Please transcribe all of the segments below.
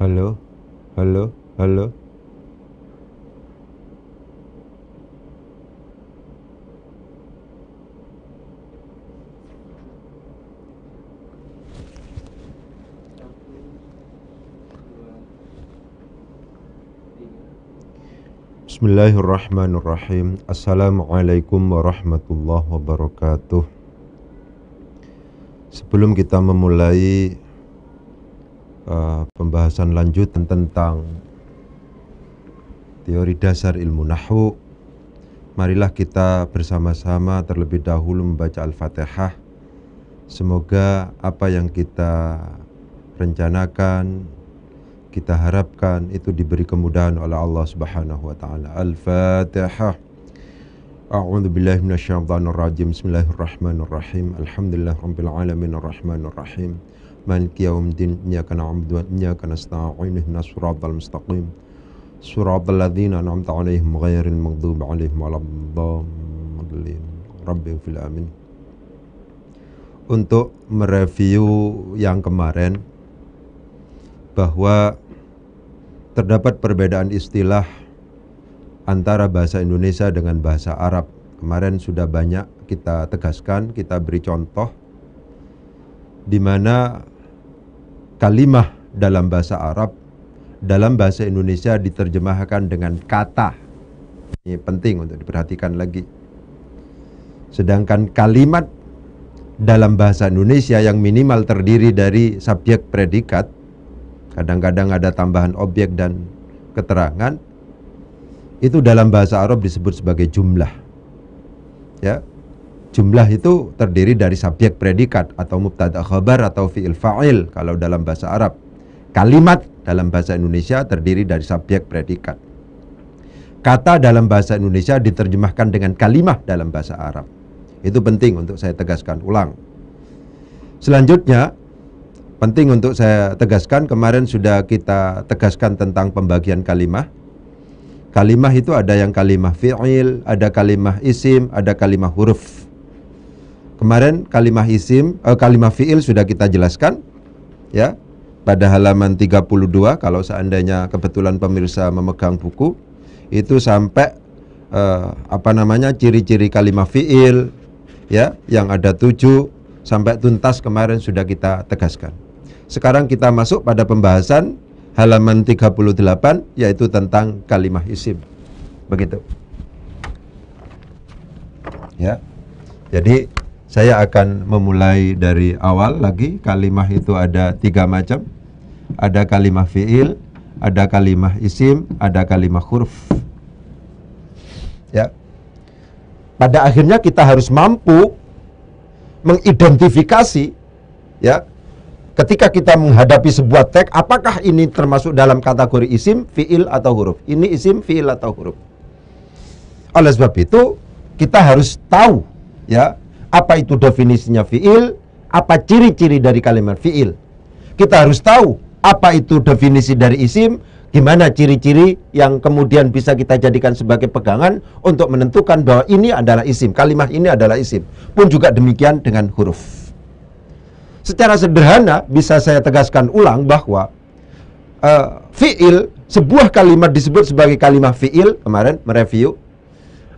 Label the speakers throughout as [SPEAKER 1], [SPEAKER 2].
[SPEAKER 1] Halo? Halo? Halo? Bismillahirrahmanirrahim Assalamualaikum warahmatullahi wabarakatuh Sebelum kita memulai uh, pembahasan lanjutan tentang teori dasar ilmu nahu, Marilah kita bersama-sama terlebih dahulu membaca Al-Fatihah. Semoga apa yang kita rencanakan, kita harapkan itu diberi kemudahan oleh Allah Subhanahu wa taala. Al-Fatihah. A'udzu billahi minasyaitonir rajim. Bismillahirrahmanirrahim. Alhamdulillahirabbil alamin arrahmanirrahim. Alhamdulillah, مالك يوم الدين إياك نعبد وإياك نستعين اهدنا الصراط المستقيم صراط الذين أنعمت عليهم غير المغضوب عليهم ولا الضالين ربي في الآمين Untuk mereview yang kemarin bahwa terdapat perbedaan istilah antara bahasa Indonesia dengan bahasa Arab. Kemarin sudah banyak kita tegaskan, kita beri contoh di mana kalimah dalam bahasa Arab dalam bahasa Indonesia diterjemahkan dengan kata. Ini penting untuk diperhatikan lagi. Sedangkan kalimat dalam bahasa Indonesia yang minimal terdiri dari subjek predikat, kadang-kadang ada tambahan objek dan keterangan, itu dalam bahasa Arab disebut sebagai jumlah. Ya, Jumlah itu terdiri dari subjek predikat atau mubtada khabar atau fi'il fa'il kalau dalam bahasa Arab. Kalimat dalam bahasa Indonesia terdiri dari subjek predikat. Kata dalam bahasa Indonesia diterjemahkan dengan kalimah dalam bahasa Arab. Itu penting untuk saya tegaskan ulang. Selanjutnya, penting untuk saya tegaskan kemarin sudah kita tegaskan tentang pembagian kalimah. Kalimah itu ada yang kalimah fi'il, ada kalimah isim, ada kalimah huruf. Kemarin kalimah isim eh, kalimah fiil sudah kita jelaskan ya pada halaman 32 kalau seandainya kebetulan pemirsa memegang buku itu sampai uh, apa namanya ciri-ciri kalimat fiil ya yang ada tujuh sampai tuntas kemarin sudah kita tegaskan. Sekarang kita masuk pada pembahasan halaman 38 yaitu tentang kalimat isim. Begitu. Ya. Jadi saya akan memulai dari awal lagi. Kalimah itu ada tiga macam. Ada kalimah fiil, ada kalimah isim, ada kalimah huruf. Ya. Pada akhirnya kita harus mampu mengidentifikasi ya ketika kita menghadapi sebuah teks apakah ini termasuk dalam kategori isim, fiil atau huruf. Ini isim, fiil atau huruf. Oleh sebab itu kita harus tahu ya apa itu definisinya fiil? Apa ciri-ciri dari kalimat fiil? Kita harus tahu apa itu definisi dari isim, gimana ciri-ciri yang kemudian bisa kita jadikan sebagai pegangan untuk menentukan bahwa ini adalah isim, kalimat ini adalah isim. Pun juga demikian dengan huruf. Secara sederhana bisa saya tegaskan ulang bahwa uh, fiil sebuah kalimat disebut sebagai kalimat fiil kemarin mereview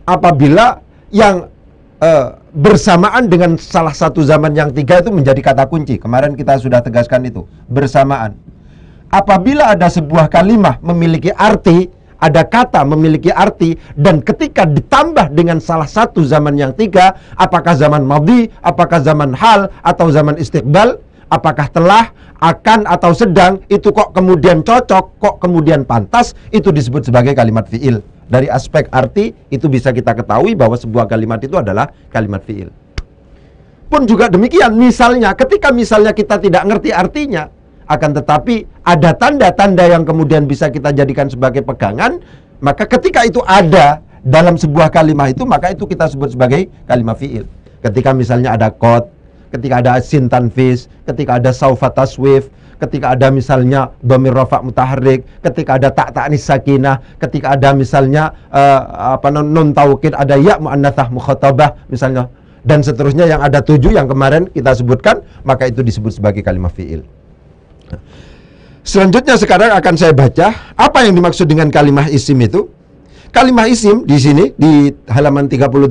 [SPEAKER 1] apabila yang eh, bersamaan dengan salah satu zaman yang tiga itu menjadi kata kunci. Kemarin kita sudah tegaskan itu, bersamaan. Apabila ada sebuah kalimat memiliki arti, ada kata memiliki arti dan ketika ditambah dengan salah satu zaman yang tiga, apakah zaman madi, apakah zaman hal atau zaman istiqbal, apakah telah, akan atau sedang itu kok kemudian cocok, kok kemudian pantas itu disebut sebagai kalimat fiil. Dari aspek arti itu bisa kita ketahui bahwa sebuah kalimat itu adalah kalimat fiil. Pun juga demikian misalnya ketika misalnya kita tidak ngerti artinya akan tetapi ada tanda-tanda yang kemudian bisa kita jadikan sebagai pegangan maka ketika itu ada dalam sebuah kalimat itu maka itu kita sebut sebagai kalimat fiil ketika misalnya ada kot ketika ada sin tanfis, ketika ada saufa taswif, ketika ada misalnya domir rafa mutaharik, ketika ada tak tak sakinah, ketika ada misalnya uh, apa non taukid ada ya muannatsah mukhatabah misalnya dan seterusnya yang ada tujuh yang kemarin kita sebutkan maka itu disebut sebagai kalimat fiil. Selanjutnya sekarang akan saya baca apa yang dimaksud dengan kalimat isim itu. Kalimat isim di sini di halaman 38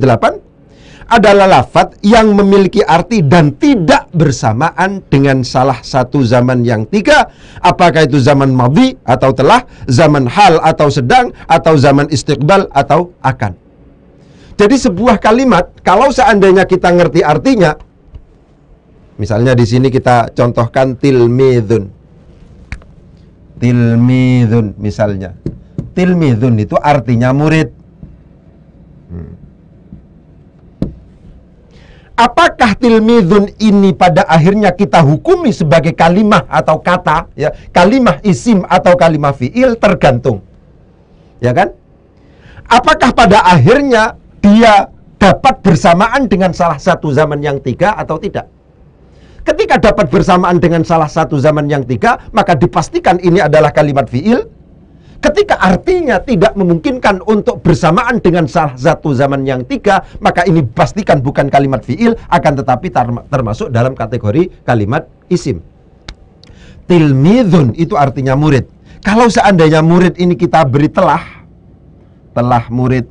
[SPEAKER 1] adalah lafat yang memiliki arti dan tidak bersamaan dengan salah satu zaman yang tiga. Apakah itu zaman madhi atau telah, zaman hal atau sedang, atau zaman istiqbal atau akan. Jadi sebuah kalimat, kalau seandainya kita ngerti artinya, misalnya di sini kita contohkan tilmidun. Tilmidun misalnya. Tilmidun itu artinya murid apakah tilmidun ini pada akhirnya kita hukumi sebagai kalimah atau kata ya kalimah isim atau kalimah fiil tergantung ya kan apakah pada akhirnya dia dapat bersamaan dengan salah satu zaman yang tiga atau tidak ketika dapat bersamaan dengan salah satu zaman yang tiga maka dipastikan ini adalah kalimat fiil Ketika artinya tidak memungkinkan untuk bersamaan dengan salah satu zaman yang tiga, maka ini pastikan bukan kalimat fiil, akan tetapi termasuk dalam kategori kalimat isim. Tilmidun itu artinya murid. Kalau seandainya murid ini kita beri telah, telah murid,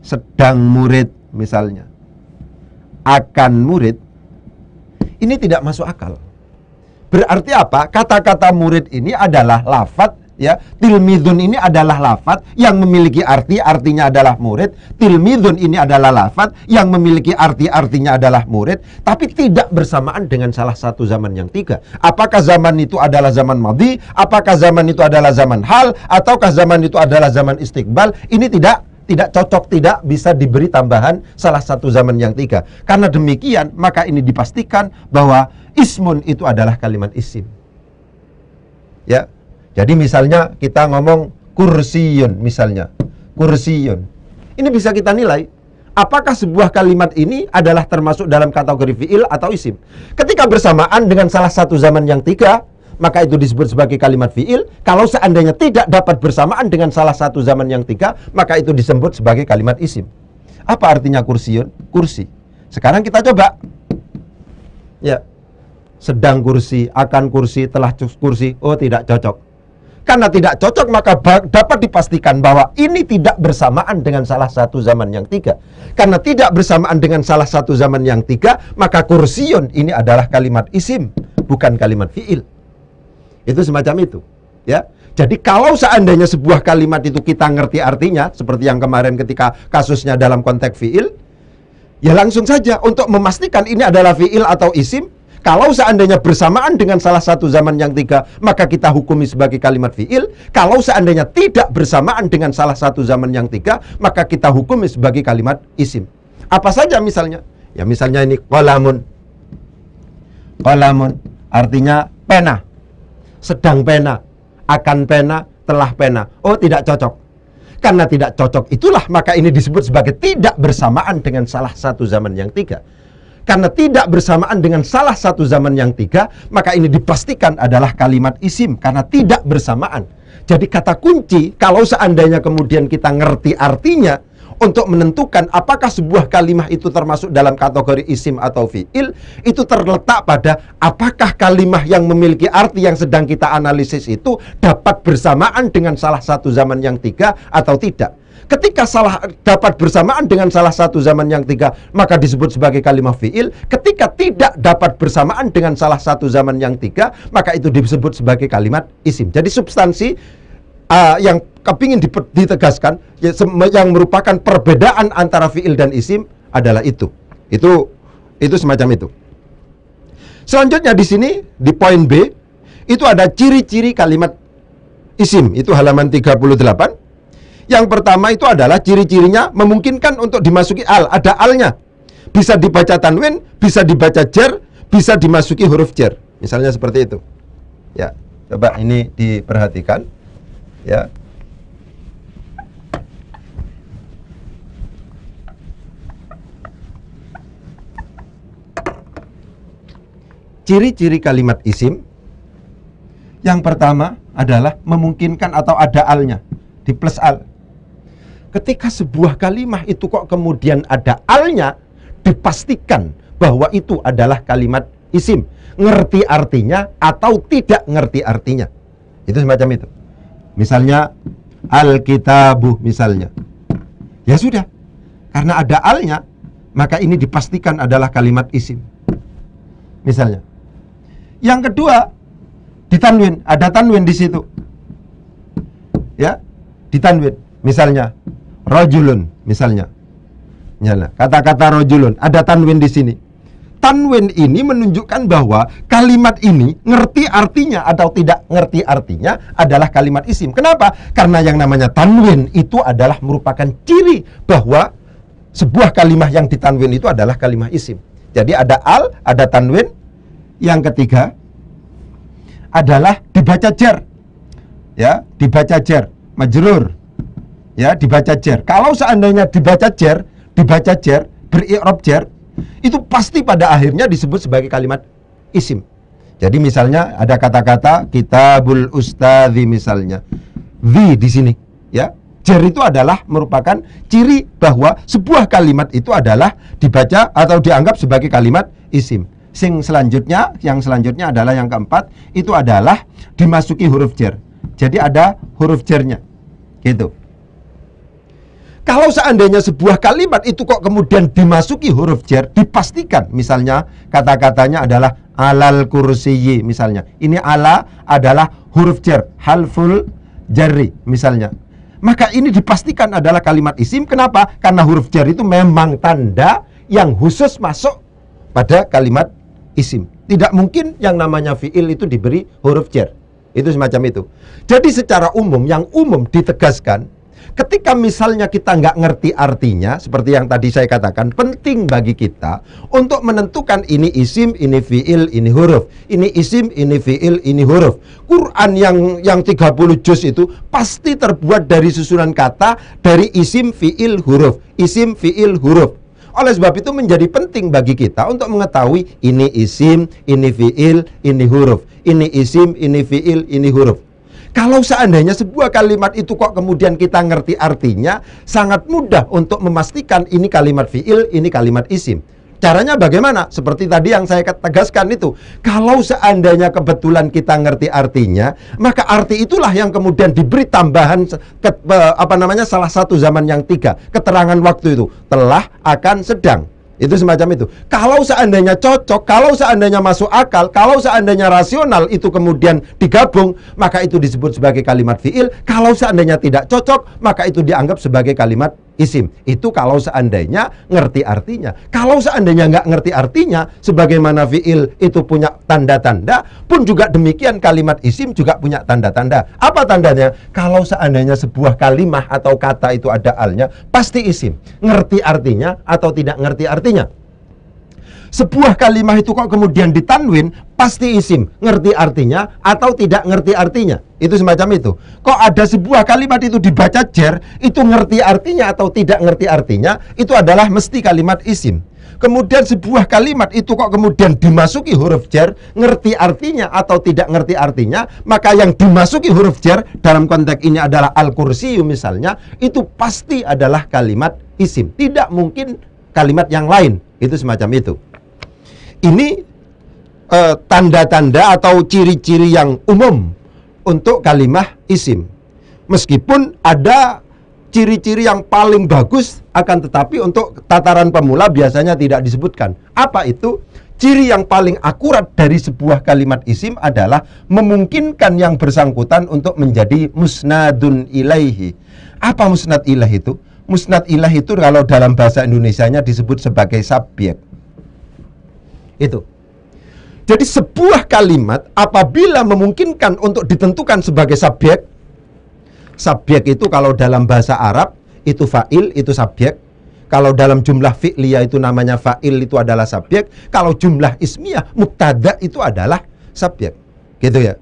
[SPEAKER 1] sedang murid misalnya, akan murid, ini tidak masuk akal. Berarti apa? Kata-kata murid ini adalah lafat ya tilmidun ini adalah lafat yang memiliki arti artinya adalah murid tilmidun ini adalah lafat yang memiliki arti artinya adalah murid tapi tidak bersamaan dengan salah satu zaman yang tiga apakah zaman itu adalah zaman madi apakah zaman itu adalah zaman hal ataukah zaman itu adalah zaman istiqbal ini tidak tidak cocok tidak bisa diberi tambahan salah satu zaman yang tiga karena demikian maka ini dipastikan bahwa ismun itu adalah kalimat isim ya jadi misalnya kita ngomong kursiun, misalnya. kursiun, Ini bisa kita nilai apakah sebuah kalimat ini adalah termasuk dalam kategori fiil atau isim. Ketika bersamaan dengan salah satu zaman yang tiga, maka itu disebut sebagai kalimat fiil. Kalau seandainya tidak dapat bersamaan dengan salah satu zaman yang tiga, maka itu disebut sebagai kalimat isim. Apa artinya kursiun? Kursi. Sekarang kita coba. Ya. Sedang kursi, akan kursi, telah kursi. Oh, tidak cocok karena tidak cocok maka dapat dipastikan bahwa ini tidak bersamaan dengan salah satu zaman yang tiga. Karena tidak bersamaan dengan salah satu zaman yang tiga, maka kursiun ini adalah kalimat isim, bukan kalimat fiil. Itu semacam itu, ya. Jadi kalau seandainya sebuah kalimat itu kita ngerti artinya, seperti yang kemarin ketika kasusnya dalam konteks fiil, ya langsung saja untuk memastikan ini adalah fiil atau isim, kalau seandainya bersamaan dengan salah satu zaman yang tiga, maka kita hukumi sebagai kalimat fi'il. Kalau seandainya tidak bersamaan dengan salah satu zaman yang tiga, maka kita hukumi sebagai kalimat isim. Apa saja misalnya? Ya misalnya ini kolamun. Kolamun artinya pena. Sedang pena. Akan pena, telah pena. Oh tidak cocok karena tidak cocok itulah maka ini disebut sebagai tidak bersamaan dengan salah satu zaman yang tiga karena tidak bersamaan dengan salah satu zaman yang tiga, maka ini dipastikan adalah kalimat isim karena tidak bersamaan. Jadi kata kunci kalau seandainya kemudian kita ngerti artinya untuk menentukan apakah sebuah kalimat itu termasuk dalam kategori isim atau fiil itu terletak pada apakah kalimat yang memiliki arti yang sedang kita analisis itu dapat bersamaan dengan salah satu zaman yang tiga atau tidak. Ketika salah dapat bersamaan dengan salah satu zaman yang tiga, maka disebut sebagai kalimat fi'il. Ketika tidak dapat bersamaan dengan salah satu zaman yang tiga, maka itu disebut sebagai kalimat isim. Jadi substansi uh, yang kepingin ditegaskan ya, yang merupakan perbedaan antara fi'il dan isim adalah itu. Itu itu semacam itu. Selanjutnya di sini di poin B itu ada ciri-ciri kalimat isim. Itu halaman 38. Yang pertama itu adalah ciri-cirinya memungkinkan untuk dimasuki al, ada alnya. Bisa dibaca tanwin, bisa dibaca jer, bisa dimasuki huruf jer. Misalnya seperti itu. Ya, coba ini diperhatikan. Ya. Ciri-ciri kalimat isim yang pertama adalah memungkinkan atau ada alnya di plus al ketika sebuah kalimat itu kok kemudian ada alnya, dipastikan bahwa itu adalah kalimat isim. Ngerti artinya atau tidak ngerti artinya. Itu semacam itu. Misalnya, Alkitabu misalnya. Ya sudah, karena ada alnya, maka ini dipastikan adalah kalimat isim. Misalnya. Yang kedua, ditanwin, ada tanwin di situ. Ya, ditanwin. Misalnya rojulun misalnya. Nyala. Kata-kata rojulun ada tanwin di sini. Tanwin ini menunjukkan bahwa kalimat ini ngerti artinya atau tidak ngerti artinya adalah kalimat isim. Kenapa? Karena yang namanya tanwin itu adalah merupakan ciri bahwa sebuah kalimat yang ditanwin itu adalah kalimat isim. Jadi ada al, ada tanwin. Yang ketiga adalah dibaca jar. Ya, dibaca jar, majrur ya dibaca jer. Kalau seandainya dibaca jer, dibaca jer, berirob jer, itu pasti pada akhirnya disebut sebagai kalimat isim. Jadi misalnya ada kata-kata kitabul ustadzi misalnya. Di di sini ya. Jer itu adalah merupakan ciri bahwa sebuah kalimat itu adalah dibaca atau dianggap sebagai kalimat isim. Sing selanjutnya, yang selanjutnya adalah yang keempat itu adalah dimasuki huruf jer. Jadi ada huruf jernya. Gitu. Kalau seandainya sebuah kalimat itu kok kemudian dimasuki huruf jar, dipastikan misalnya kata-katanya adalah alal kursiyi misalnya. Ini ala adalah huruf jar, halful jari misalnya. Maka ini dipastikan adalah kalimat isim. Kenapa? Karena huruf jar itu memang tanda yang khusus masuk pada kalimat isim. Tidak mungkin yang namanya fiil itu diberi huruf jar. Itu semacam itu. Jadi secara umum yang umum ditegaskan Ketika misalnya kita nggak ngerti artinya, seperti yang tadi saya katakan, penting bagi kita untuk menentukan ini isim, ini fiil, ini huruf. Ini isim, ini fiil, ini huruf. Quran yang yang 30 juz itu pasti terbuat dari susunan kata dari isim, fiil, huruf. Isim, fiil, huruf. Oleh sebab itu menjadi penting bagi kita untuk mengetahui ini isim, ini fiil, ini huruf. Ini isim, ini fiil, ini huruf. Kalau seandainya sebuah kalimat itu kok kemudian kita ngerti artinya, sangat mudah untuk memastikan ini kalimat fiil, ini kalimat isim. Caranya bagaimana? Seperti tadi yang saya tegaskan itu. Kalau seandainya kebetulan kita ngerti artinya, maka arti itulah yang kemudian diberi tambahan ke, apa namanya salah satu zaman yang tiga, keterangan waktu itu telah akan sedang itu semacam itu. Kalau seandainya cocok, kalau seandainya masuk akal, kalau seandainya rasional itu kemudian digabung, maka itu disebut sebagai kalimat fiil. Kalau seandainya tidak cocok, maka itu dianggap sebagai kalimat isim. Itu kalau seandainya ngerti artinya. Kalau seandainya nggak ngerti artinya, sebagaimana fiil itu punya tanda-tanda, pun juga demikian kalimat isim juga punya tanda-tanda. Apa tandanya? Kalau seandainya sebuah kalimat atau kata itu ada alnya, pasti isim. Ngerti artinya atau tidak ngerti artinya sebuah kalimat itu kok kemudian ditanwin pasti isim ngerti artinya atau tidak ngerti artinya itu semacam itu kok ada sebuah kalimat itu dibaca jer itu ngerti artinya atau tidak ngerti artinya itu adalah mesti kalimat isim kemudian sebuah kalimat itu kok kemudian dimasuki huruf jer ngerti artinya atau tidak ngerti artinya maka yang dimasuki huruf jer dalam konteks ini adalah al-kursiyu misalnya itu pasti adalah kalimat isim tidak mungkin kalimat yang lain itu semacam itu ini eh, tanda-tanda eh, atau ciri-ciri yang umum untuk kalimah isim. Meskipun ada ciri-ciri yang paling bagus akan tetapi untuk tataran pemula biasanya tidak disebutkan. Apa itu? Ciri yang paling akurat dari sebuah kalimat isim adalah memungkinkan yang bersangkutan untuk menjadi musnadun ilaihi. Apa musnad ilah itu? Musnad ilah itu kalau dalam bahasa Indonesianya disebut sebagai subjek. Itu. Jadi sebuah kalimat apabila memungkinkan untuk ditentukan sebagai subjek, subjek itu kalau dalam bahasa Arab itu fa'il, itu subjek. Kalau dalam jumlah fi'liya itu namanya fa'il itu adalah subjek, kalau jumlah ismiyah mubtada itu adalah subjek. Gitu ya.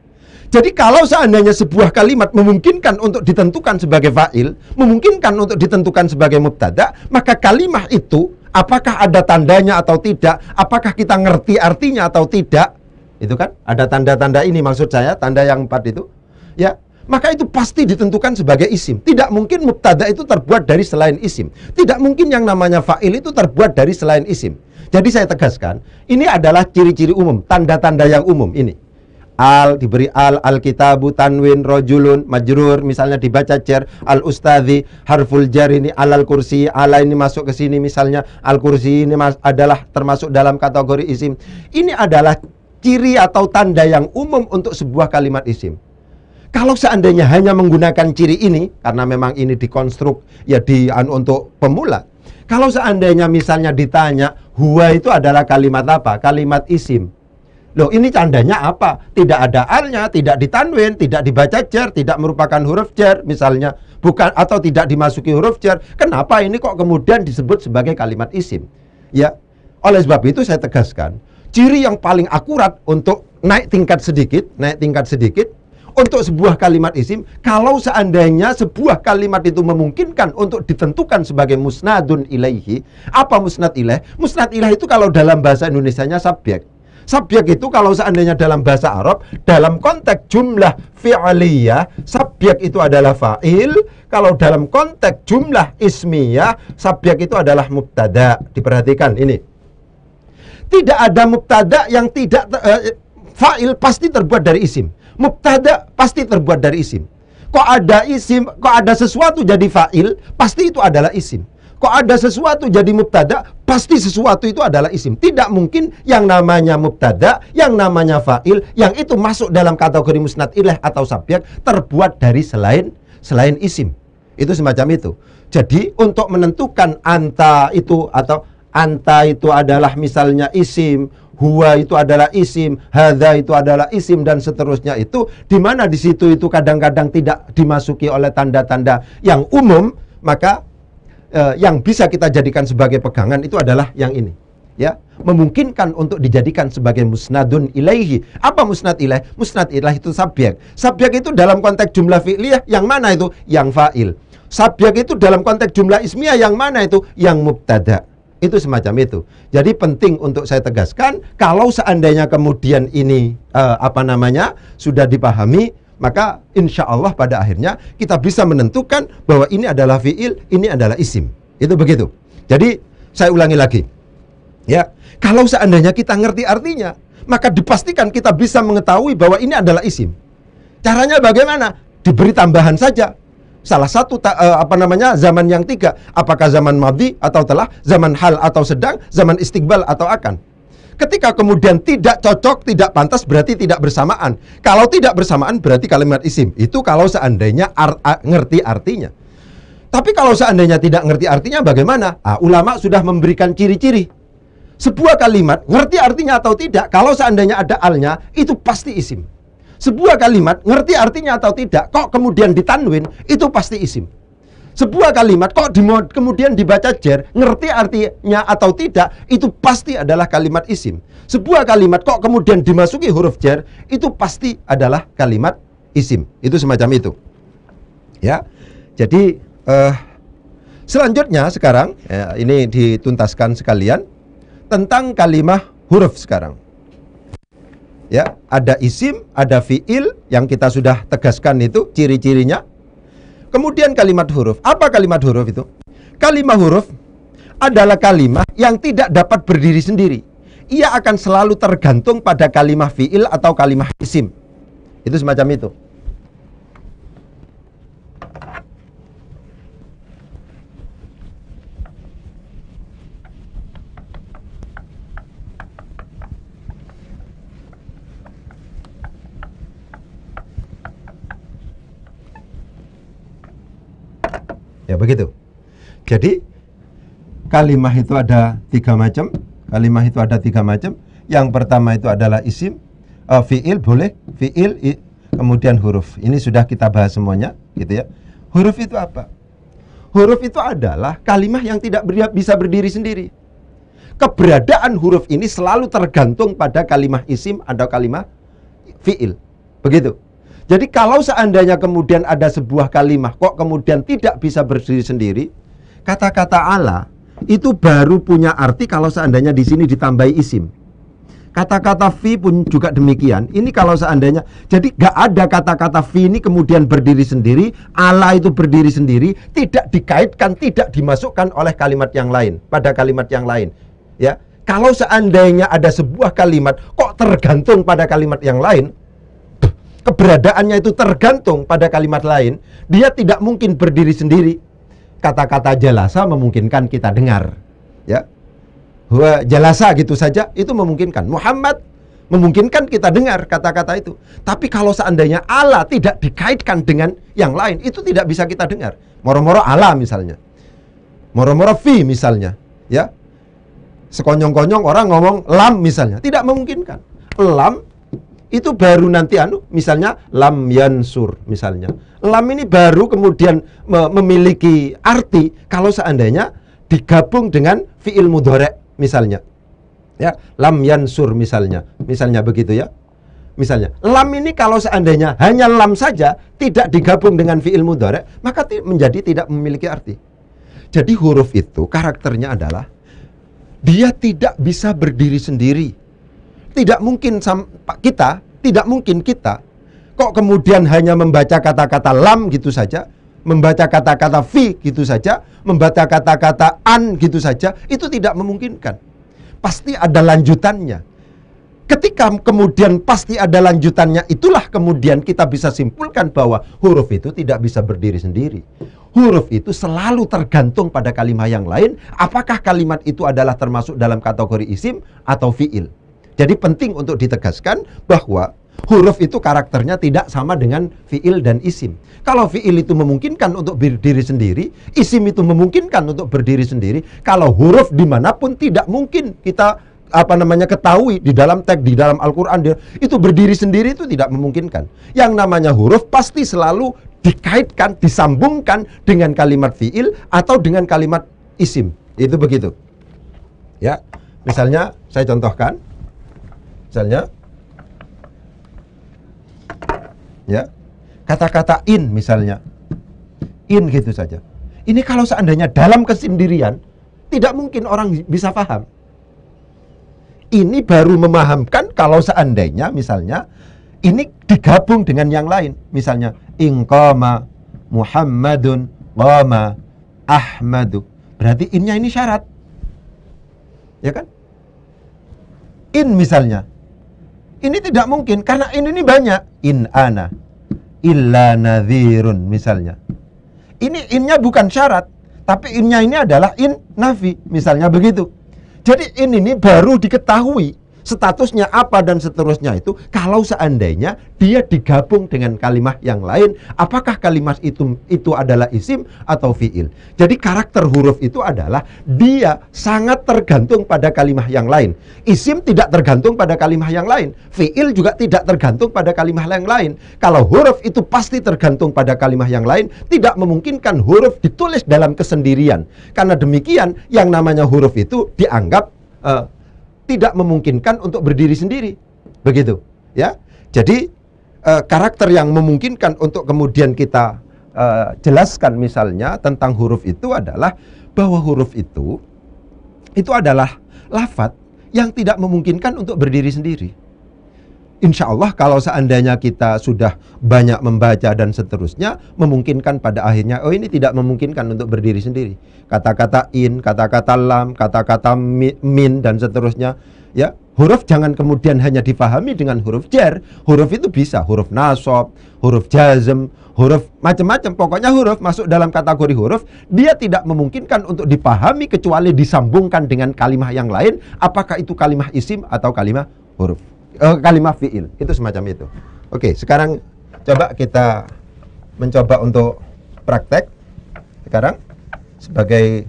[SPEAKER 1] Jadi kalau seandainya sebuah kalimat memungkinkan untuk ditentukan sebagai fa'il, memungkinkan untuk ditentukan sebagai mubtada, maka kalimat itu apakah ada tandanya atau tidak, apakah kita ngerti artinya atau tidak, itu kan ada tanda-tanda ini maksud saya, tanda yang empat itu, ya maka itu pasti ditentukan sebagai isim. Tidak mungkin mubtada itu terbuat dari selain isim. Tidak mungkin yang namanya fa'il itu terbuat dari selain isim. Jadi saya tegaskan, ini adalah ciri-ciri umum, tanda-tanda yang umum ini al diberi al alkitabu tanwin rojulun majrur misalnya dibaca cer al ustadi harful jar ini alal kursi ala ini masuk ke sini misalnya al kursi ini mas, adalah termasuk dalam kategori isim ini adalah ciri atau tanda yang umum untuk sebuah kalimat isim kalau seandainya hanya menggunakan ciri ini karena memang ini dikonstruk ya di anu, untuk pemula kalau seandainya misalnya ditanya huwa itu adalah kalimat apa kalimat isim Loh ini tandanya apa? Tidak ada alnya, tidak ditanwin, tidak dibaca jar, tidak merupakan huruf jar misalnya. Bukan atau tidak dimasuki huruf jar. Kenapa ini kok kemudian disebut sebagai kalimat isim? Ya, oleh sebab itu saya tegaskan. Ciri yang paling akurat untuk naik tingkat sedikit, naik tingkat sedikit untuk sebuah kalimat isim kalau seandainya sebuah kalimat itu memungkinkan untuk ditentukan sebagai musnadun ilaihi apa musnad ilaih musnad ilaih itu kalau dalam bahasa Indonesianya subjek Subjek itu kalau seandainya dalam bahasa Arab, dalam konteks jumlah fi'liyah, subjek itu adalah fa'il. Kalau dalam konteks jumlah ismiyah, subjek itu adalah mubtada. Diperhatikan ini. Tidak ada mubtada yang tidak uh, fa'il pasti terbuat dari isim. Mubtada pasti terbuat dari isim. Kok ada isim, kok ada sesuatu jadi fa'il, pasti itu adalah isim. Kok ada sesuatu jadi mubtada? Pasti sesuatu itu adalah isim. Tidak mungkin yang namanya mubtada, yang namanya fa'il, yang itu masuk dalam kategori musnad ilah atau subjek terbuat dari selain selain isim. Itu semacam itu. Jadi untuk menentukan anta itu atau anta itu adalah misalnya isim, huwa itu adalah isim, hadza itu adalah isim dan seterusnya itu di mana di situ itu kadang-kadang tidak dimasuki oleh tanda-tanda yang umum, maka eh, yang bisa kita jadikan sebagai pegangan itu adalah yang ini ya memungkinkan untuk dijadikan sebagai musnadun ilaihi apa musnad ilaih musnad ilaih itu subjek subjek itu dalam konteks jumlah fi'liyah yang mana itu yang fa'il subjek itu dalam konteks jumlah ismiyah yang mana itu yang mubtada itu semacam itu jadi penting untuk saya tegaskan kalau seandainya kemudian ini eh, apa namanya sudah dipahami maka insya Allah pada akhirnya kita bisa menentukan bahwa ini adalah fiil, ini adalah isim. Itu begitu. Jadi saya ulangi lagi. Ya, kalau seandainya kita ngerti artinya, maka dipastikan kita bisa mengetahui bahwa ini adalah isim. Caranya bagaimana? Diberi tambahan saja. Salah satu ta, uh, apa namanya zaman yang tiga, apakah zaman madhi atau telah, zaman hal atau sedang, zaman istiqbal atau akan. Ketika kemudian tidak cocok, tidak pantas berarti tidak bersamaan. Kalau tidak bersamaan berarti kalimat isim. Itu kalau seandainya ar ngerti artinya. Tapi kalau seandainya tidak ngerti artinya bagaimana? Ah, ulama sudah memberikan ciri-ciri. Sebuah kalimat ngerti artinya atau tidak, kalau seandainya ada alnya, itu pasti isim. Sebuah kalimat ngerti artinya atau tidak, kok kemudian ditanwin, itu pasti isim sebuah kalimat kok di, kemudian dibaca jer, ngerti artinya atau tidak, itu pasti adalah kalimat isim. Sebuah kalimat kok kemudian dimasuki huruf jer, itu pasti adalah kalimat isim. Itu semacam itu. Ya. Jadi uh, selanjutnya sekarang ya, ini dituntaskan sekalian tentang kalimat huruf sekarang. Ya, ada isim, ada fiil yang kita sudah tegaskan itu ciri-cirinya Kemudian kalimat huruf. Apa kalimat huruf itu? Kalimat huruf adalah kalimat yang tidak dapat berdiri sendiri. Ia akan selalu tergantung pada kalimat fiil atau kalimat isim. Itu semacam itu. Ya begitu. Jadi kalimah itu ada tiga macam. Kalimah itu ada tiga macam. Yang pertama itu adalah isim, uh, fiil boleh, fiil, i, kemudian huruf. Ini sudah kita bahas semuanya, gitu ya. Huruf itu apa? Huruf itu adalah kalimah yang tidak ber bisa berdiri sendiri. Keberadaan huruf ini selalu tergantung pada kalimah isim atau kalimah fiil. Begitu. Jadi kalau seandainya kemudian ada sebuah kalimat kok kemudian tidak bisa berdiri sendiri, kata-kata Allah itu baru punya arti kalau seandainya di sini ditambahi isim. Kata-kata fi pun juga demikian. Ini kalau seandainya, jadi gak ada kata-kata fi ini kemudian berdiri sendiri, Allah itu berdiri sendiri, tidak dikaitkan, tidak dimasukkan oleh kalimat yang lain, pada kalimat yang lain. Ya, kalau seandainya ada sebuah kalimat kok tergantung pada kalimat yang lain, keberadaannya itu tergantung pada kalimat lain, dia tidak mungkin berdiri sendiri. Kata-kata jalasa memungkinkan kita dengar. Ya. Huwa jalasa gitu saja itu memungkinkan. Muhammad memungkinkan kita dengar kata-kata itu. Tapi kalau seandainya Allah tidak dikaitkan dengan yang lain, itu tidak bisa kita dengar. Moro-moro Allah misalnya. Moro-moro fi misalnya, ya. Sekonyong-konyong orang ngomong lam misalnya, tidak memungkinkan. Lam itu baru nanti anu misalnya lam yansur misalnya lam ini baru kemudian memiliki arti kalau seandainya digabung dengan fiil mudhari misalnya ya lam yansur misalnya misalnya begitu ya misalnya lam ini kalau seandainya hanya lam saja tidak digabung dengan fiil mudhari maka menjadi tidak memiliki arti jadi huruf itu karakternya adalah dia tidak bisa berdiri sendiri tidak mungkin kita, tidak mungkin kita kok kemudian hanya membaca kata-kata lam gitu saja, membaca kata-kata fi gitu saja, membaca kata-kata an gitu saja, itu tidak memungkinkan. Pasti ada lanjutannya. Ketika kemudian pasti ada lanjutannya, itulah kemudian kita bisa simpulkan bahwa huruf itu tidak bisa berdiri sendiri. Huruf itu selalu tergantung pada kalimat yang lain. Apakah kalimat itu adalah termasuk dalam kategori isim atau fiil? Jadi penting untuk ditegaskan bahwa huruf itu karakternya tidak sama dengan fiil dan isim. Kalau fiil itu memungkinkan untuk berdiri sendiri, isim itu memungkinkan untuk berdiri sendiri. Kalau huruf dimanapun tidak mungkin kita apa namanya ketahui di dalam teks di dalam Al-Qur'an itu berdiri sendiri itu tidak memungkinkan. Yang namanya huruf pasti selalu dikaitkan, disambungkan dengan kalimat fiil atau dengan kalimat isim. Itu begitu. Ya. Misalnya saya contohkan misalnya ya kata-kata in misalnya in gitu saja ini kalau seandainya dalam kesendirian tidak mungkin orang bisa paham ini baru memahamkan kalau seandainya misalnya ini digabung dengan yang lain misalnya ingkoma Muhammadun wama Ahmadu berarti innya ini syarat ya kan in misalnya ini tidak mungkin karena ini ini banyak. In ana illa nadhirun misalnya. Ini innya bukan syarat, tapi innya ini adalah in nafi misalnya begitu. Jadi in ini baru diketahui statusnya apa dan seterusnya itu kalau seandainya dia digabung dengan kalimat yang lain apakah kalimat itu itu adalah isim atau fiil jadi karakter huruf itu adalah dia sangat tergantung pada kalimat yang lain isim tidak tergantung pada kalimat yang lain fiil juga tidak tergantung pada kalimat yang lain kalau huruf itu pasti tergantung pada kalimat yang lain tidak memungkinkan huruf ditulis dalam kesendirian karena demikian yang namanya huruf itu dianggap uh, tidak memungkinkan untuk berdiri sendiri. Begitu, ya. Jadi eh, karakter yang memungkinkan untuk kemudian kita eh, jelaskan misalnya tentang huruf itu adalah bahwa huruf itu itu adalah lafat yang tidak memungkinkan untuk berdiri sendiri insya Allah kalau seandainya kita sudah banyak membaca dan seterusnya memungkinkan pada akhirnya oh ini tidak memungkinkan untuk berdiri sendiri kata-kata in kata-kata lam kata-kata min dan seterusnya ya huruf jangan kemudian hanya dipahami dengan huruf jer huruf itu bisa huruf nasob huruf jazm huruf macam-macam pokoknya huruf masuk dalam kategori huruf dia tidak memungkinkan untuk dipahami kecuali disambungkan dengan kalimah yang lain apakah itu kalimah isim atau kalimah huruf uh, oh, kalimat fiil itu semacam itu oke sekarang coba kita mencoba untuk praktek sekarang sebagai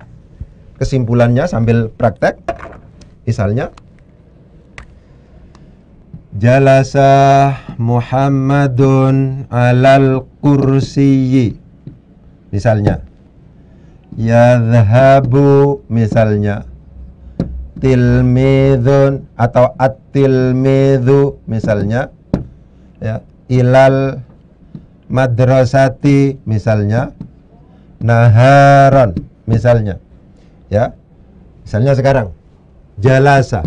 [SPEAKER 1] kesimpulannya sambil praktek misalnya Jalasa Muhammadun alal kursiyi Misalnya Yadhabu misalnya tilmidun atau at misalnya ya ilal madrasati misalnya naharon misalnya ya misalnya sekarang jalasa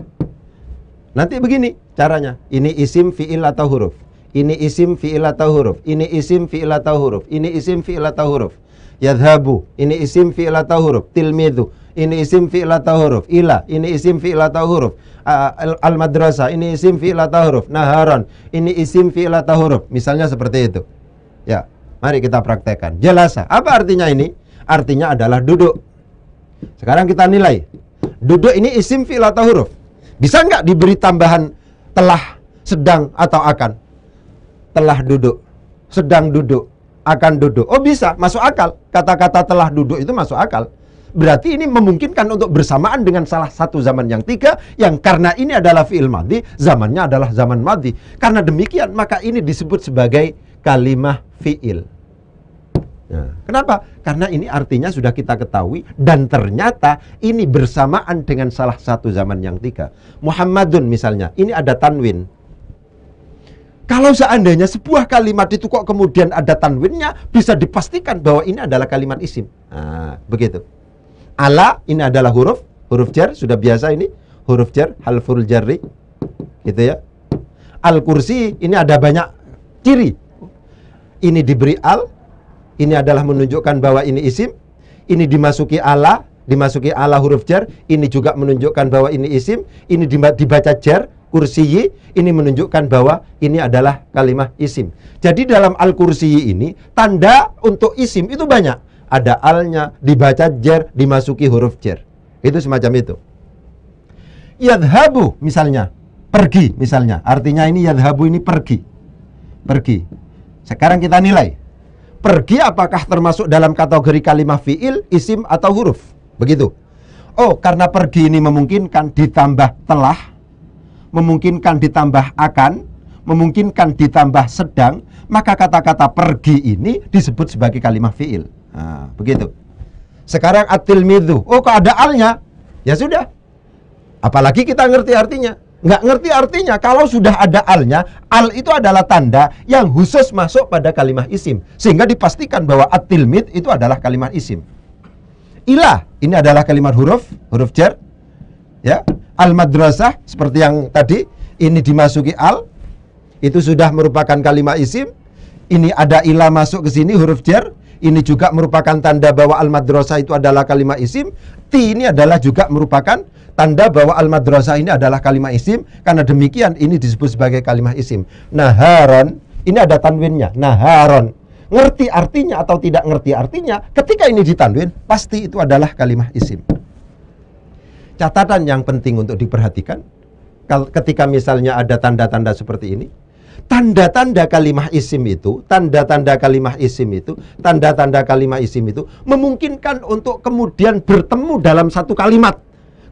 [SPEAKER 1] nanti begini caranya ini isim fiil atau huruf ini isim fiil atau huruf ini isim fiil atau huruf ini isim fiil atau huruf yadhabu ini isim fiil atau huruf tilmidu ini isim fi'il atau huruf ila ini isim fi'il atau huruf uh, al madrasah ini isim fi'il atau huruf naharon ini isim fi'il atau huruf misalnya seperti itu ya mari kita praktekkan jelas apa artinya ini artinya adalah duduk sekarang kita nilai duduk ini isim fi'il atau huruf bisa nggak diberi tambahan telah sedang atau akan telah duduk sedang duduk akan duduk oh bisa masuk akal kata-kata telah duduk itu masuk akal berarti ini memungkinkan untuk bersamaan dengan salah satu zaman yang tiga yang karena ini adalah fi'il madhi, zamannya adalah zaman madhi. Karena demikian maka ini disebut sebagai kalimah fi'il. Ya. kenapa? Karena ini artinya sudah kita ketahui dan ternyata ini bersamaan dengan salah satu zaman yang tiga. Muhammadun misalnya, ini ada tanwin. Kalau seandainya sebuah kalimat itu kok kemudian ada tanwinnya, bisa dipastikan bahwa ini adalah kalimat isim. Nah, begitu. Ala ini adalah huruf huruf jar sudah biasa ini huruf jar halful jari, gitu ya. Al kursi ini ada banyak ciri. Ini diberi al ini adalah menunjukkan bahwa ini isim. Ini dimasuki ala dimasuki ala huruf jar ini juga menunjukkan bahwa ini isim ini dibaca jar y, ini menunjukkan bahwa ini adalah kalimat isim jadi dalam al y ini tanda untuk isim itu banyak ada alnya, dibaca jer, dimasuki huruf jer. Itu semacam itu. Yadhabu misalnya, pergi misalnya. Artinya ini yadhabu ini pergi. Pergi. Sekarang kita nilai. Pergi apakah termasuk dalam kategori kalimah fi'il, isim atau huruf? Begitu. Oh, karena pergi ini memungkinkan ditambah telah, memungkinkan ditambah akan, memungkinkan ditambah sedang, maka kata-kata pergi ini disebut sebagai kalimah fi'il. Nah, begitu. Sekarang at-tilmidhu. Oh, kok ada alnya? Ya sudah. Apalagi kita ngerti artinya. Nggak ngerti artinya kalau sudah ada alnya, al itu adalah tanda yang khusus masuk pada kalimat isim. Sehingga dipastikan bahwa at-tilmid itu adalah kalimat isim. Ilah, ini adalah kalimat huruf, huruf jar. Ya, al-madrasah seperti yang tadi, ini dimasuki al itu sudah merupakan kalimat isim. Ini ada ilah masuk ke sini huruf jar, ini juga merupakan tanda bahwa al-madrasah itu adalah kalimat isim. Ti ini adalah juga merupakan tanda bahwa al-madrasah ini adalah kalimat isim. Karena demikian ini disebut sebagai kalimat isim. Nah, haron ini ada tanwinnya. Nah, haron Ngerti artinya atau tidak ngerti artinya, ketika ini ditanwin, pasti itu adalah kalimat isim. Catatan yang penting untuk diperhatikan, ketika misalnya ada tanda-tanda seperti ini, Tanda-tanda kalimah isim itu, tanda-tanda kalimah isim itu, tanda-tanda kalimah isim itu memungkinkan untuk kemudian bertemu dalam satu kalimat.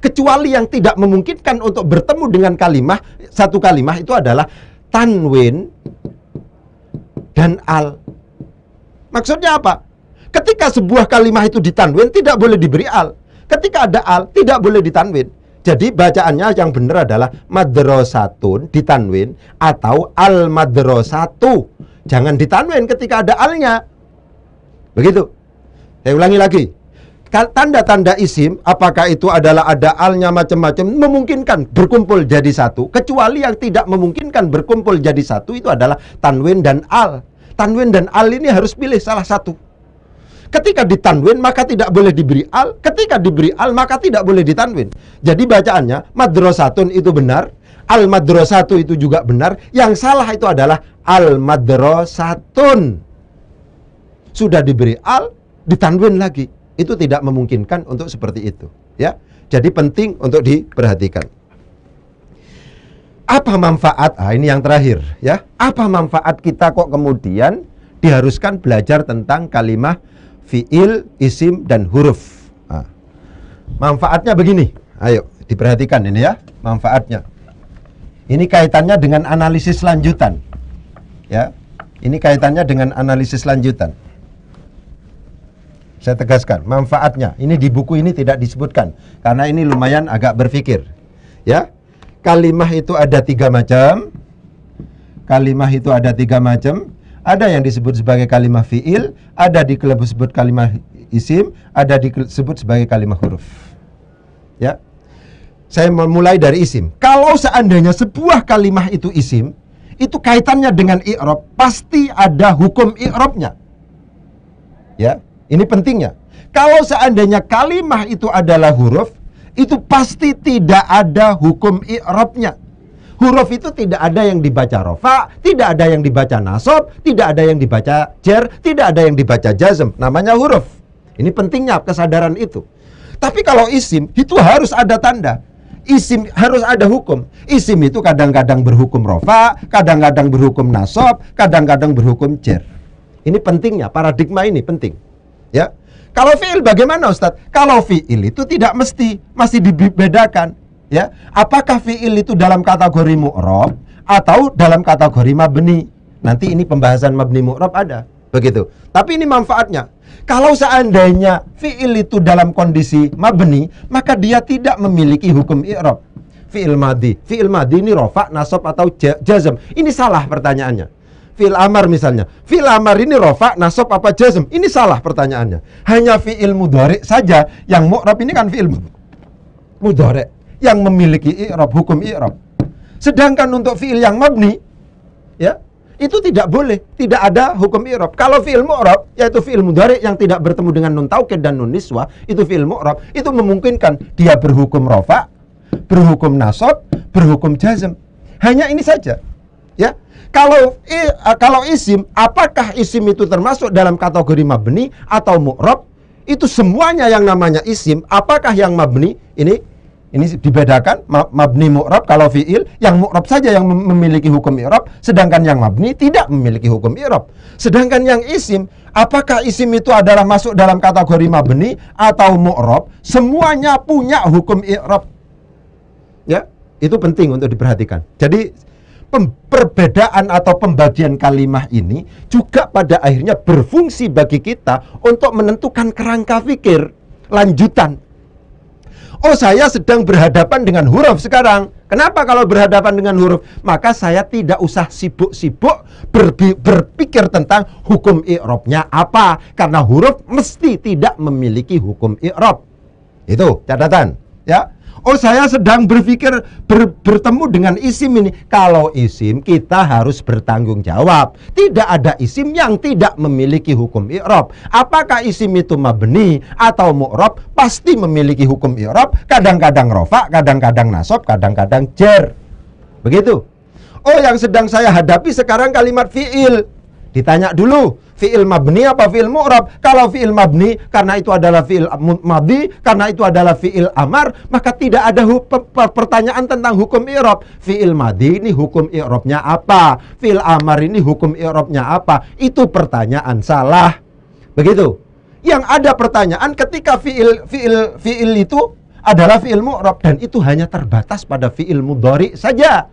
[SPEAKER 1] Kecuali yang tidak memungkinkan untuk bertemu dengan kalimah, satu kalimah itu adalah tanwin dan al. Maksudnya apa? Ketika sebuah kalimah itu ditanwin tidak boleh diberi al. Ketika ada al tidak boleh ditanwin. Jadi bacaannya yang benar adalah madrasatun ditanwin atau al madrasatu. Jangan ditanwin ketika ada alnya. Begitu. Saya ulangi lagi. Tanda-tanda isim apakah itu adalah ada alnya macam-macam memungkinkan berkumpul jadi satu kecuali yang tidak memungkinkan berkumpul jadi satu itu adalah tanwin dan al. Tanwin dan al ini harus pilih salah satu. Ketika ditanwin maka tidak boleh diberi al, ketika diberi al maka tidak boleh ditanwin. Jadi bacaannya madrasatun itu benar, al madrasatu itu juga benar. Yang salah itu adalah al madrasatun. Sudah diberi al, ditanwin lagi. Itu tidak memungkinkan untuk seperti itu, ya. Jadi penting untuk diperhatikan. Apa manfaat? Ah ini yang terakhir, ya. Apa manfaat kita kok kemudian diharuskan belajar tentang kalimat fiil, isim dan huruf. Nah. Manfaatnya begini. Ayo diperhatikan ini ya, manfaatnya. Ini kaitannya dengan analisis lanjutan. Ya. Ini kaitannya dengan analisis lanjutan. Saya tegaskan, manfaatnya. Ini di buku ini tidak disebutkan karena ini lumayan agak berpikir. Ya. Kalimah itu ada tiga macam. Kalimah itu ada tiga macam ada yang disebut sebagai kalimah fiil, ada disebut kalimah isim, ada disebut sebagai kalimah huruf. Ya. Saya memulai dari isim. Kalau seandainya sebuah kalimah itu isim, itu kaitannya dengan i'rab, pasti ada hukum i'rabnya. Ya, ini pentingnya. Kalau seandainya kalimah itu adalah huruf, itu pasti tidak ada hukum i'rabnya huruf itu tidak ada yang dibaca rofa, tidak ada yang dibaca nasob, tidak ada yang dibaca jer, tidak ada yang dibaca jazm. Namanya huruf. Ini pentingnya kesadaran itu. Tapi kalau isim itu harus ada tanda. Isim harus ada hukum. Isim itu kadang-kadang berhukum rofa, kadang-kadang berhukum nasob, kadang-kadang berhukum jer. Ini pentingnya paradigma ini penting. Ya, kalau fiil bagaimana Ustadz? Kalau fiil itu tidak mesti masih dibedakan ya apakah fiil itu dalam kategori mu'rob atau dalam kategori mabni nanti ini pembahasan mabni mu'rob ada begitu tapi ini manfaatnya kalau seandainya fiil itu dalam kondisi mabni maka dia tidak memiliki hukum i'rob fiil madi fiil madi ini rofa nasab atau jazm ini salah pertanyaannya fiil amar misalnya fiil amar ini rofa nasab apa jazm ini salah pertanyaannya hanya fiil mudhari saja yang mu'rob ini kan fiil mudhari yang memiliki i'rab, hukum i'rab. Sedangkan untuk fiil yang mabni ya, itu tidak boleh, tidak ada hukum i'rab. Kalau fiil mu'rab yaitu fiil mudhari yang tidak bertemu dengan nun taukid dan nun niswa, itu fiil mu'rab, itu memungkinkan dia berhukum rofa, berhukum nasab, berhukum jazm. Hanya ini saja. Ya. Kalau eh, kalau isim, apakah isim itu termasuk dalam kategori mabni atau mu'rab? Itu semuanya yang namanya isim, apakah yang mabni? Ini ini dibedakan mabni mu'rab kalau fi'il yang mu'rab saja yang memiliki hukum i'rab, sedangkan yang mabni tidak memiliki hukum i'rab. Sedangkan yang isim, apakah isim itu adalah masuk dalam kategori mabni atau mu'rab? Semuanya punya hukum i'rab. Ya, itu penting untuk diperhatikan. Jadi perbedaan atau pembagian kalimah ini juga pada akhirnya berfungsi bagi kita untuk menentukan kerangka pikir lanjutan oh saya sedang berhadapan dengan huruf sekarang. Kenapa kalau berhadapan dengan huruf? Maka saya tidak usah sibuk-sibuk berpikir tentang hukum i'robnya apa. Karena huruf mesti tidak memiliki hukum i'rob. Itu catatan. Ya, Oh saya sedang berpikir ber, bertemu dengan isim ini. Kalau isim kita harus bertanggung jawab. Tidak ada isim yang tidak memiliki hukum Iqrob Apakah isim itu mabni atau mu'rob pasti memiliki hukum Iqrob Kadang-kadang rofa, kadang-kadang nasob, kadang-kadang jer. Begitu. Oh yang sedang saya hadapi sekarang kalimat fi'il. Ditanya dulu, fi'il mabni apa fi'il mu'rab? Kalau fi'il mabni, karena itu adalah fi'il madhi, karena itu adalah fi'il amar, maka tidak ada pertanyaan tentang hukum i'rab. Fi'il madhi ini hukum i'rabnya apa? Fi'il amar ini hukum i'rabnya apa? Itu pertanyaan salah. Begitu. Yang ada pertanyaan ketika fi'il fi'il fi'il itu adalah fi'il mu'rab dan itu hanya terbatas pada fi'il mudhari saja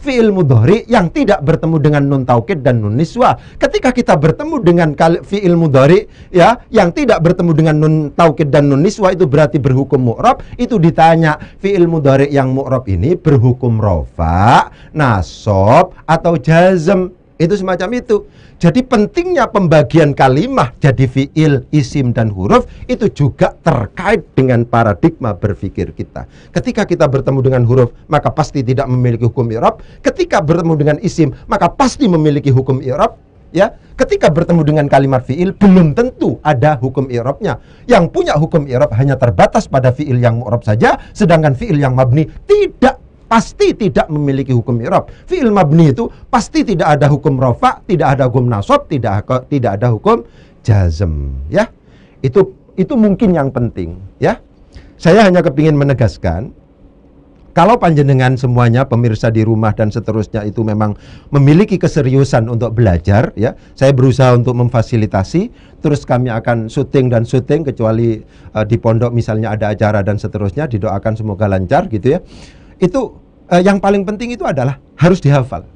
[SPEAKER 1] fiil mudhari yang tidak bertemu dengan nun taukid dan nun niswa. Ketika kita bertemu dengan fiil mudhari ya yang tidak bertemu dengan nun taukid dan nun niswa itu berarti berhukum mu'rab, itu ditanya fiil mudhari yang mu'rab ini berhukum rofa, nasob atau jazm. Itu semacam itu. Jadi pentingnya pembagian kalimah jadi fiil, isim dan huruf itu juga terkait dengan paradigma berpikir kita. Ketika kita bertemu dengan huruf, maka pasti tidak memiliki hukum i'rab. Ketika bertemu dengan isim, maka pasti memiliki hukum i'rab. Ya, ketika bertemu dengan kalimat fiil belum tentu ada hukum i'rabnya. Yang punya hukum i'rab hanya terbatas pada fiil yang mu'rab saja, sedangkan fiil yang mabni tidak pasti tidak memiliki hukum i'rab. Fi'il mabni itu pasti tidak ada hukum rofa, tidak ada hukum nasab, tidak tidak ada hukum jazm, ya. Itu itu mungkin yang penting, ya. Saya hanya kepingin menegaskan kalau panjenengan semuanya pemirsa di rumah dan seterusnya itu memang memiliki keseriusan untuk belajar ya saya berusaha untuk memfasilitasi terus kami akan syuting dan syuting kecuali uh, di pondok misalnya ada acara dan seterusnya didoakan semoga lancar gitu ya itu eh, yang paling penting itu adalah harus dihafal.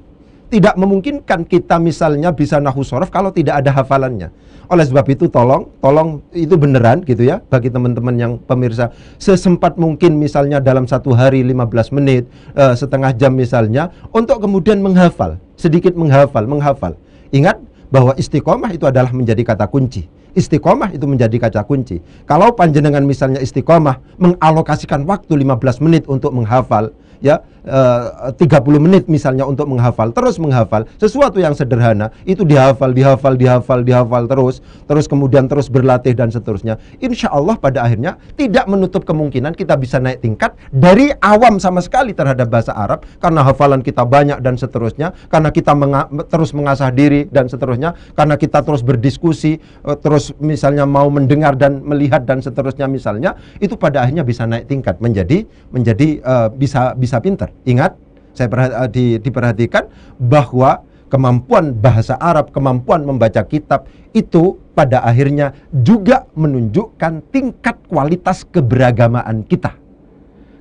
[SPEAKER 1] Tidak memungkinkan kita misalnya bisa nahu sorof kalau tidak ada hafalannya. Oleh sebab itu tolong, tolong itu beneran gitu ya bagi teman-teman yang pemirsa sesempat mungkin misalnya dalam satu hari 15 menit, eh, setengah jam misalnya untuk kemudian menghafal, sedikit menghafal, menghafal. Ingat bahwa istiqomah itu adalah menjadi kata kunci. Istiqomah itu menjadi kaca kunci. Kalau panjenengan misalnya istiqomah mengalokasikan waktu 15 menit untuk menghafal, ya Eh, eh, tiga 30 menit misalnya untuk menghafal, terus menghafal sesuatu yang sederhana itu dihafal, dihafal, dihafal, dihafal terus, terus kemudian terus berlatih dan seterusnya. Insya Allah pada akhirnya tidak menutup kemungkinan kita bisa naik tingkat dari awam sama sekali terhadap bahasa Arab karena hafalan kita banyak dan seterusnya, karena kita menga terus mengasah diri dan seterusnya, karena kita terus berdiskusi, eh, terus misalnya mau mendengar dan melihat dan seterusnya misalnya, itu pada akhirnya bisa naik tingkat menjadi menjadi uh, bisa bisa pinter. Ingat, saya perhati, eh, di, diperhatikan bahwa kemampuan bahasa Arab, kemampuan membaca kitab itu pada akhirnya juga menunjukkan tingkat kualitas keberagamaan kita.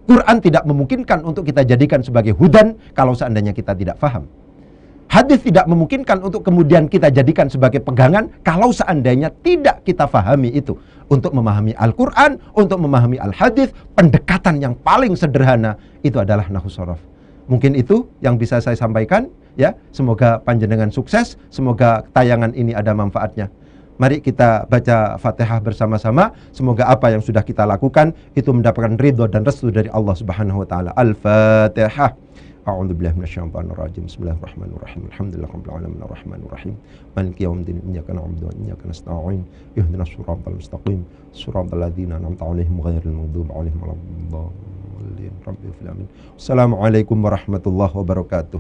[SPEAKER 1] Quran tidak memungkinkan untuk kita jadikan sebagai hudan kalau seandainya kita tidak faham. Hadis tidak memungkinkan untuk kemudian kita jadikan sebagai pegangan kalau seandainya tidak kita fahami itu untuk memahami Al-Quran, untuk memahami Al-Hadis, pendekatan yang paling sederhana itu adalah Nahusorof. Mungkin itu yang bisa saya sampaikan. Ya, semoga panjenengan sukses, semoga tayangan ini ada manfaatnya. Mari kita baca Fatihah bersama-sama. Semoga apa yang sudah kita lakukan itu mendapatkan ridho dan restu dari Allah Subhanahu wa taala. Al-Fatihah. أعوذ بالله من الشيطان الرجيم بسم الله الرحمن الرحيم الحمد لله رب العالمين الرحمن الرحيم مالك يوم الدين إياك نعبد وإياك نستعين اهدنا الصراط المستقيم صراط الذين أنعمت عليهم غير المغضوب عليهم ولا الضالين ربي في الأمين السلام عليكم ورحمة الله وبركاته